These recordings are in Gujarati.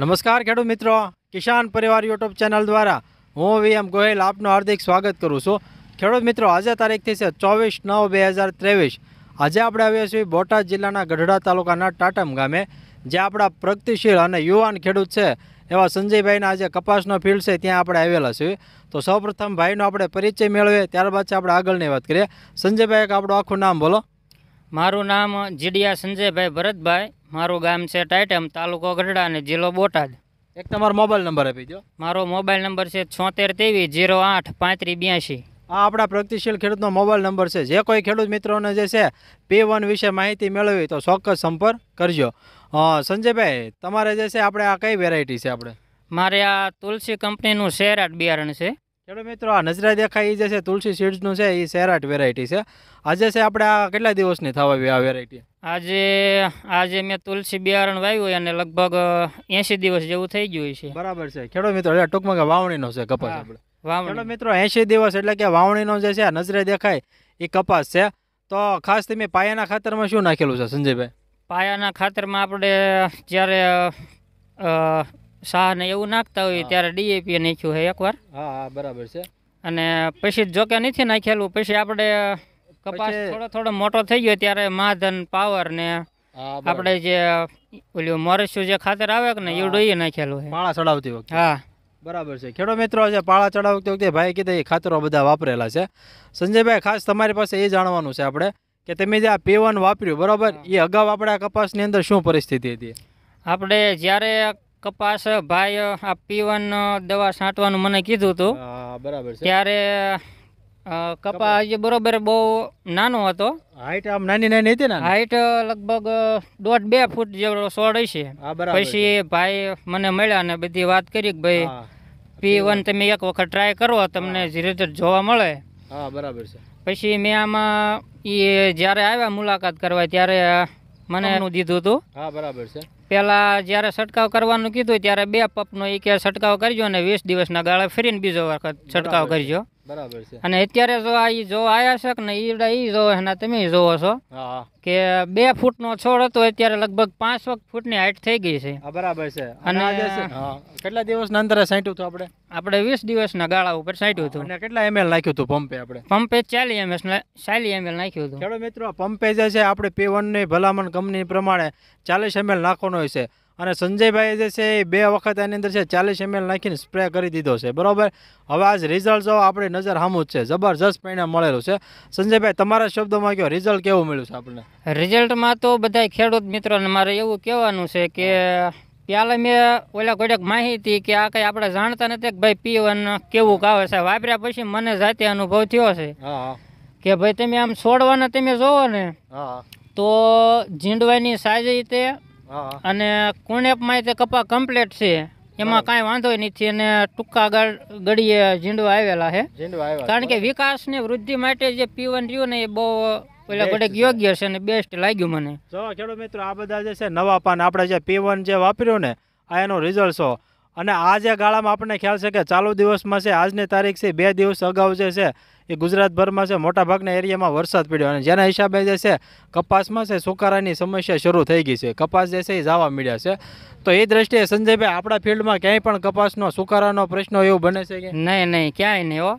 નમસ્કાર ખેડૂત મિત્રો કિસાન પરિવાર યુટ્યુબ ચેનલ દ્વારા હું વી એમ ગોહિલ આપનું હાર્દિક સ્વાગત કરું છું ખેડૂત મિત્રો આજે તારીખથી છે ચોવીસ નવ બે હજાર ત્રેવીસ આજે આપણે આવ્યા છીએ બોટાદ જિલ્લાના ગઢડા તાલુકાના ટાટમ ગામે જે આપણા પ્રગતિશીલ અને યુવાન ખેડૂત છે એવા સંજયભાઈના આજે કપાસનો ફિલ્ડ છે ત્યાં આપણે આવેલા છીએ તો સૌપ્રથમ ભાઈનો આપણે પરિચય મેળવીએ ત્યારબાદ છે આપણે આગળની વાત કરીએ સંજયભાઈ આપણું આખું નામ બોલો મારું નામ જીડિયા સંજયભાઈ ભરતભાઈ મારું ગામ છે ટાઇટમ તાલુકો ગઢડા અને જિલ્લો બોટાદ એક તમારો મોબાઈલ નંબર આપી દો મારો મોબાઈલ નંબર છે છોતેર ત્રેવીસ જીરો આઠ પાંત્રીસ બ્યાસી આ આપણા પ્રગતિશીલ ખેડૂતનો મોબાઈલ નંબર છે જે કોઈ ખેડૂત મિત્રોને જે છે પી વન વિશે માહિતી મેળવી તો ચોક્કસ સંપર્ક કરજો સંજયભાઈ તમારે જે છે આપણે આ કઈ વેરાયટી છે આપણે મારે આ તુલસી કંપનીનું શેર શેરાટ બિયારણ છે ચલો મિત્રો આ નજરા દેખાય એ જે છે તુલસી સીડ્સનું છે એ સેરાટ વેરાયટી છે આજે છે આપણે આ કેટલા દિવસની થવા આ વેરાયટી આજે આજે મેં તુલસી બિયારણ વાવ્યું અને લગભગ એંશી દિવસ જેવું થઈ ગયું છે બરાબર છે ખેડો મિત્રો ટૂંકમાં કે વાવણીનો છે કપાસ આપણે વાવણી મિત્રો એંશી દિવસ એટલે કે વાવણીનો જે છે નજરે દેખાય એ કપાસ છે તો ખાસ તમે પાયાના ખાતરમાં શું નાખેલું છે સંજયભાઈ પાયાના ખાતરમાં આપણે જ્યારે શાહ ને એવું નાખતા હોય ત્યારે ડીએપી નાખ્યું છે એકવાર હા હા બરાબર છે અને પછી જોકે નથી નાખેલું પછી આપણે કપાસ થોડો થોડો મોટો થઈ ગયો ત્યારે મહાધન પાવર ને આપણે જે ઓલું મોરસ્યું જે ખાતર આવે ને એવું ડોઈએ નાખેલું છે પાળા ચડાવતી વખતે હા બરાબર છે ખેડો મિત્રો છે પાળા ચડાવતી વખતે ભાઈ કીધા એ ખાતરો બધા વાપરેલા છે સંજયભાઈ ખાસ તમારી પાસે એ જાણવાનું છે આપણે કે તમે જે આ પેવન વાપર્યું બરાબર એ અગાઉ આપણે આ કપાસની અંદર શું પરિસ્થિતિ હતી આપણે જ્યારે કપાસ ભાઈ આ પીવન દવા છાંટવાનું મને કીધું હતું બરાબર ત્યારે કપાસ જે બરોબર બહુ નાનો હતો હાઈટ આમ નાની નાની હતી ને હાઈટ લગભગ દોઢ બે ફૂટ જેવો સોળ હશે પછી ભાઈ મને મળ્યા ને બધી વાત કરી કે ભાઈ પી વન તમે એક વખત ટ્રાય કરો તમને રિઝલ્ટ જોવા મળે હા બરાબર છે પછી મેં આમાં એ જ્યારે આવ્યા મુલાકાત કરવા ત્યારે મને એનું દીધું હતું હા બરાબર છે પહેલાં જ્યારે છટકાવ કરવાનું કીધું ત્યારે બે પપનો એ કે છંટકાવ કરજો અને વીસ દિવસના ગાળા ફરીને બીજો વખત છટકાવ કરજો બરાબર છે અને અત્યારે જો આ જો આવ્યા છે ને ઈડા ઈ જો એના તમે જોવો છો કે બે ફૂટનો છોડ હતો અત્યારે લગભગ પાંચ ફૂટની હાઈટ થઈ ગઈ છે બરાબર છે અને કેટલા દિવસના અંદર સાંટ્યું હતું આપણે આપણે વીસ દિવસ ના ગાળા ઉપર સાંટ્યું હતું કેટલા એમએલ નાખ્યું હતું પંપે આપણે પંપે ચાલી એમએસ ચાલી એમએલ નાખ્યું હતું ખેડૂત મિત્રો પંપે જે છે આપણે પી ની ભલામણ કંપની પ્રમાણે ચાલીસ એમએલ નાખવાનો હોય છે અને સંજયભાઈએ જે છે એ બે વખત એની અંદર છે ચાલીસ એમએલ નાખીને સ્પ્રે કરી દીધો છે બરાબર હવે આજ રિઝલ્ટ જો આપણી નજર સામું જ છે જબરજસ્ત પરિણામ મળેલું છે સંજયભાઈ તમારા શબ્દોમાં કહો રિઝલ્ટ કેવું મળ્યું છે આપણને રિઝલ્ટમાં તો બધા ખેડૂત મિત્રોને મારે એવું કહેવાનું છે કે ત્યારે મેં ઓલા કોઈક માહિતી કે આ કંઈ આપણે જાણતા નથી કે ભાઈ પીવન કેવું કાવે છે વાપર્યા પછી મને જાતે અનુભવ થયો છે કે ભાઈ તમે આમ છોડવાના તમે જોવો ને તો જીંડવાની સાજી રીતે અને કુણેપમાં માં તે કપા કમ્પ્લીટ છે એમાં કાંઈ વાંધો નથી અને ટૂંકા ગળીએ ઝીંડવા આવેલા છે કારણ કે વિકાસ ને વૃદ્ધિ માટે જે પીવન રહ્યું ને એ બહુ પેલા ઘડક યોગ્ય છે અને બેસ્ટ લાગ્યું મને જો ખેડૂત મિત્રો આ બધા જે છે નવા પાન આપણે જે પીવન જે વાપર્યું ને આ એનો રિઝલ્ટ છો અને આ જે ગાળામાં આપણને ખ્યાલ છે કે ચાલુ દિવસમાં છે આજની તારીખ છે બે દિવસ અગાઉ જે છે એ ગુજરાતભરમાં છે મોટાભાગના એરિયામાં વરસાદ પડ્યો અને જેના હિસાબે જે છે કપાસમાં છે સુકારાની સમસ્યા શરૂ થઈ ગઈ છે કપાસ જે છે એ જાવા મળ્યા છે તો એ દ્રષ્ટિએ સંજયભાઈ આપણા ફિલ્ડમાં ક્યાંય પણ કપાસનો સુકારાનો પ્રશ્ન એવું બને છે કે નહીં નહીં ક્યાંય નહીં હો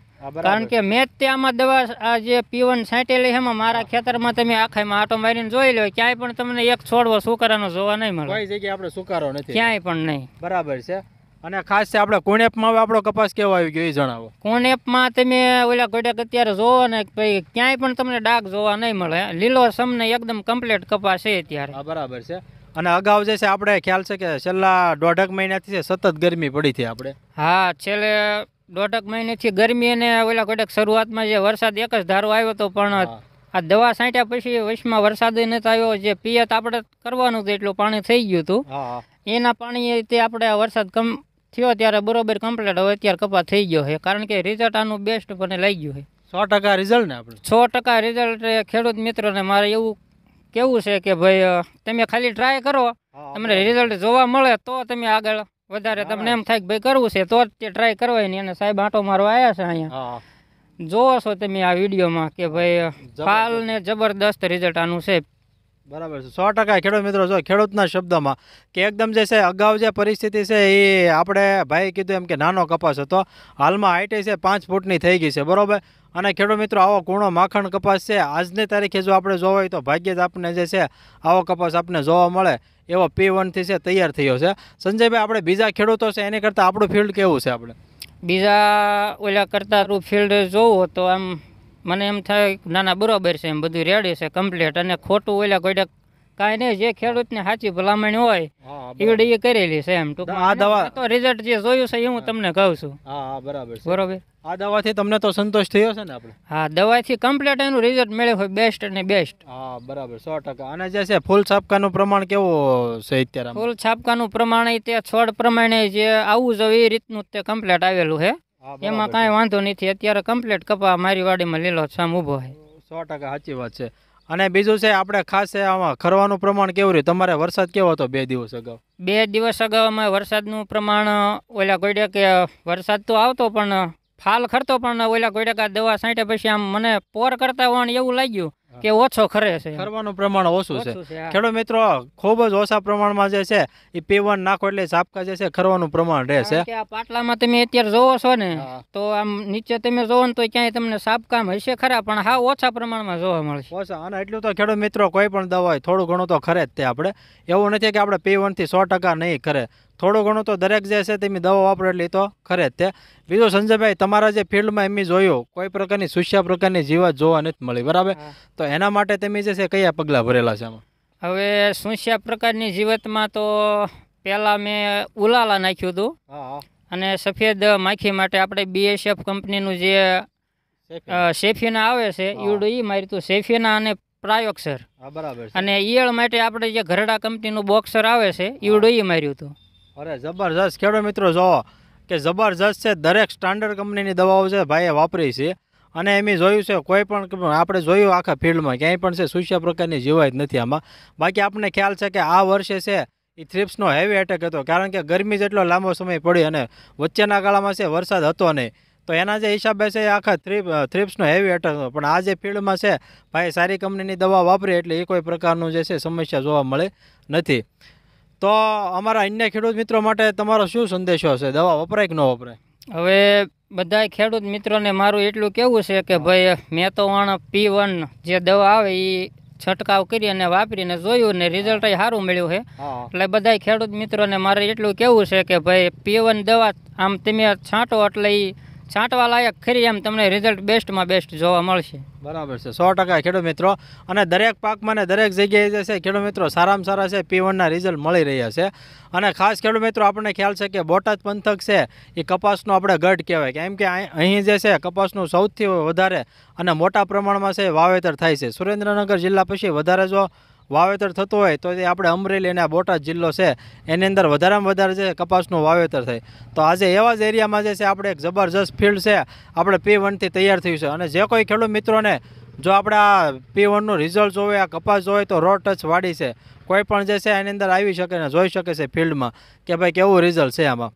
કારણ કે મેં જ આમાં દવા આ જે પીવન છાંટેલી એમાં મારા ખેતરમાં તમે આખામાં આટો મારીને જોઈ લો ક્યાંય પણ તમને એક છોડવો સુકારાનો જોવા નહીં મળે કોઈ જગ્યાએ સુકારો નથી ક્યાંય પણ નહીં બરાબર છે અને ખાસ છે આપણે કોણેપમાં આપણો કપાસ કેવો આવી ગયો એ જણાવો કોણેપમાં તમે ઓલા ગોડક અત્યારે જોવો ને ભાઈ ક્યાંય પણ તમને ડાઘ જોવા નહીં મળે લીલો સમને એકદમ કમ્પ્લીટ કપાસ છે અત્યારે બરાબર છે અને અગાઉ જે છે આપણે ખ્યાલ છે કે છેલ્લા દોઢક મહિનાથી છે સતત ગરમી પડી હતી આપણે હા છેલ્લે દોઢક મહિનેથી ગરમી અને ઓલા ગોડક શરૂઆતમાં જે વરસાદ એક જ ધારો આવ્યો હતો પણ આ દવા છાંટ્યા પછી વચમાં વરસાદ નથી આવ્યો જે પિયત આપણે કરવાનું હતું એટલું પાણી થઈ ગયું હતું એના પાણી તે આપણે વરસાદ કમ થયો ત્યારે બરોબર કમ્પ્લીટ હવે અત્યારે કપા થઈ ગયો છે કારણ કે રિઝલ્ટ આનું બેસ્ટ મને લાગી ગયું છે સો ટકા રિઝલ્ટ ને આપણે સો ટકા રિઝલ્ટ ખેડૂત મિત્રોને મારે એવું કેવું છે કે ભાઈ તમે ખાલી ટ્રાય કરો તમને રિઝલ્ટ જોવા મળે તો તમે આગળ વધારે તમને એમ થાય કે ભાઈ કરવું છે તો જ તે ટ્રાય કરવાય નહીં અને સાહેબ આંટો મારવા આવ્યા છે અહીંયા જોવો છો તમે આ વિડીયોમાં કે ભાઈ ફાલ ને જબરદસ્ત રિઝલ્ટ આનું છે બરાબર છે સો ટકા ખેડૂત મિત્રો જો ખેડૂતના શબ્દમાં કે એકદમ જે છે અગાઉ જે પરિસ્થિતિ છે એ આપણે ભાઈ કીધું એમ કે નાનો કપાસ હતો હાલમાં હાઈટે છે પાંચ ફૂટની થઈ ગઈ છે બરાબર અને ખેડૂત મિત્રો આવો કૂણો માખણ કપાસ છે આજની તારીખે જો આપણે જોવો તો ભાગ્યે જ આપણને જે છે આવો કપાસ આપણને જોવા મળે એવો પી વનથી છે તૈયાર થયો છે સંજયભાઈ આપણે બીજા ખેડૂતો છે એની કરતાં આપણું ફિલ્ડ કેવું છે આપણે બીજા ઓલા કરતાં ફિલ્ડ જોવું તો આમ મને એમ થાય નાના ના બરાબર છે એમ બધું રેડી છે કમ્પ્લીટ અને ખોટું ઓલા કોઈડે કાંઈ નહીં જે ખેડૂતને સાચી ભલામણ હોય ઈવડે એ કરેલી છે એમ ટૂંક આ દવા તો રિઝલ્ટ જે જોયું છે એ હું તમને કહું છું હા બરાબર બરોબર આ દવાથી તમને તો સંતોષ થયો છે ને આપણે હા દવાથી કમ્પ્લીટ એનું રિઝલ્ટ મળ્યું હોય બેસ્ટ અને બેસ્ટ હા બરાબર સો ટકા અને જે છે ફૂલ છાપકાનું પ્રમાણ કેવું છે અત્યારે ફૂલ છાપકાનું પ્રમાણ તે છોડ પ્રમાણે જે આવું જોઈએ એ રીતનું તે કમ્પ્લીટ આવેલું છે એમાં કાંઈ વાંધો નથી અત્યારે કમ્પ્લીટ કપા મારી વાડીમાં લીલો છામ ઊભો છે સો ટકા સાચી વાત છે અને બીજું છે આપણે ખાસ આમાં ખરવાનું પ્રમાણ કેવું રહ્યું તમારે વરસાદ કેવો હતો બે દિવસ અગાઉ બે દિવસ અગાઉ અમે વરસાદનું પ્રમાણ ઓલા ગોડે કે વરસાદ તો આવતો પણ ફાલ ખરતો પણ ઓલા ગોડે કે દવા સાંઠે પછી આમ મને પોર કરતા હોવાનું એવું લાગ્યું કે ઓછો ખરે છે ખરવાનું પ્રમાણ ઓછું છે ખેડૂત મિત્રો ખૂબ જ ઓછા પ્રમાણમાં જે છે એ પીવન નાખો એટલે ઝાપકા જે છે ખરવાનું પ્રમાણ રહે છે આ પાટલામાં તમે અત્યારે જોવો છો ને તો આમ નીચે તમે જોવો ને તો ક્યાંય તમને સાપકામ હશે ખરા પણ હા ઓછા પ્રમાણમાં જોવા મળશે ઓછા અને એટલું તો ખેડૂત મિત્રો કોઈ પણ દવા થોડું ઘણું તો ખરે જ તે આપણે એવું નથી કે આપણે પીવનથી સો ટકા નહીં ખરે થોડો ઘણું તો દરેક જે છે તેમની દવા વાપરો એટલે તો ખરે તે બીજું સંજયભાઈ તમારા જે ફિલ્ડમાં એમની જોયું કોઈ પ્રકારની સુષ્યા પ્રકારની જીવાત જોવા નથી મળી બરાબર તો એના માટે તમે જે છે કયા પગલાં ભરેલા છે હવે સુષ્યા પ્રકારની જીવતમાં તો પહેલાં મેં ઉલાલા નાખ્યું હતું અને સફેદ માખી માટે આપણે બીએસએફ કંપનીનું જે સેફીના આવે છે યુડો એ મારી તું સેફીના અને પ્રાયોક્સર બરાબર અને ઈયળ માટે આપણે જે ઘરડા કંપનીનું બોક્સર આવે છે યુડો એ માર્યું હતું અરે જબરજસ્ત ખેડો મિત્રો જુઓ કે જબરજસ્ત છે દરેક સ્ટાન્ડર્ડ કંપનીની દવાઓ છે ભાઈએ વાપરી છે અને એમ જોયું છે કોઈ પણ આપણે જોયું આખા ફિલ્ડમાં ક્યાંય પણ છે સુશ્યા પ્રકારની જીવાય જ નથી આમાં બાકી આપણને ખ્યાલ છે કે આ વર્ષે છે એ થ્રિપ્સનો હેવી એટેક હતો કારણ કે ગરમી જેટલો લાંબો સમય પડી અને વચ્ચેના ગાળામાં છે વરસાદ હતો નહીં તો એના જે હિસાબે છે આખા થ્રીપ થ્રીપ્સનો હેવી એટેક હતો પણ આ જે ફિલ્ડમાં છે ભાઈ સારી કંપનીની દવા વાપરી એટલે એ કોઈ પ્રકારનું જે છે સમસ્યા જોવા મળે નથી તો અમારા અન્ય ખેડૂત મિત્રો માટે તમારો શું સંદેશો હશે દવા વપરાય કે ન વપરાય હવે બધા ખેડૂત મિત્રોને મારું એટલું કેવું છે કે ભાઈ મેં તો વણ પી વન જે દવા આવે એ છંટકાવ કરી અને વાપરીને જોયું ને રિઝલ્ટ સારું મળ્યું છે એટલે બધા ખેડૂત મિત્રોને મારે એટલું કેવું છે કે ભાઈ પી વન દવા આમ તમે છાંટો એટલે એ છાંટવા લાયક ખરી એમ તમને રિઝલ્ટ બેસ્ટમાં બેસ્ટ જોવા મળશે બરાબર છે સો ટકા ખેડૂત મિત્રો અને દરેક પાકમાં ને દરેક જગ્યાએ જે છે ખેડૂત મિત્રો સારામાં સારા છે પીવણના રિઝલ્ટ મળી રહ્યા છે અને ખાસ ખેડૂત મિત્રો આપણને ખ્યાલ છે કે બોટાદ પંથક છે એ કપાસનો આપણે ગઢ કહેવાય કેમ કે અહીં જે છે કપાસનું સૌથી વધારે અને મોટા પ્રમાણમાં છે વાવેતર થાય છે સુરેન્દ્રનગર જિલ્લા પછી વધારે જો વાવેતર થતું હોય તો તે આપણે અમરેલી અને બોટાદ જિલ્લો છે એની અંદર વધારેમાં વધારે છે કપાસનું વાવેતર થાય તો આજે એવા જ એરિયામાં જે છે આપણે એક જબરજસ્ત ફિલ્ડ છે આપણે પી વનથી તૈયાર થયું છે અને જે કોઈ ખેડૂત મિત્રોને જો આપણે આ પી વનનું રિઝલ્ટ જોવે આ કપાસ જોવે તો રો ટચ વાડી છે કોઈ પણ જે છે એની અંદર આવી શકે ને જોઈ શકે છે ફિલ્ડમાં કે ભાઈ કેવું રિઝલ્ટ છે આમાં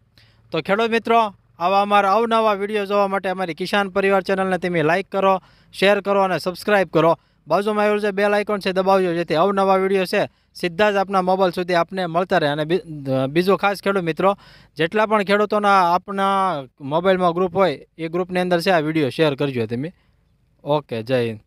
તો ખેડૂત મિત્રો આવા અમારા અવનવા વિડીયો જોવા માટે અમારી કિસાન પરિવાર ચેનલને તમે લાઇક કરો શેર કરો અને સબસ્ક્રાઈબ કરો બાજુમાં આવ્યું છે બે લાઇકોન છે દબાવજો જેથી અવનવા વિડીયો છે સીધા જ આપના મોબાઈલ સુધી આપને મળતા રહે અને બીજો ખાસ ખેડૂત મિત્રો જેટલા પણ ખેડૂતોના આપના મોબાઈલમાં ગ્રુપ હોય એ ગ્રુપની અંદર છે આ વિડીયો શેર કરજો તમે ઓકે જય હિન્દ